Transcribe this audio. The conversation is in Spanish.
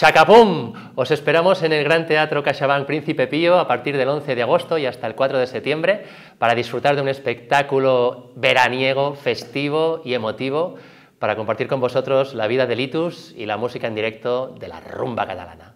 ¡Chacapum! Os esperamos en el Gran Teatro Cachabán Príncipe Pío a partir del 11 de agosto y hasta el 4 de septiembre para disfrutar de un espectáculo veraniego, festivo y emotivo para compartir con vosotros la vida de Litus y la música en directo de la rumba catalana.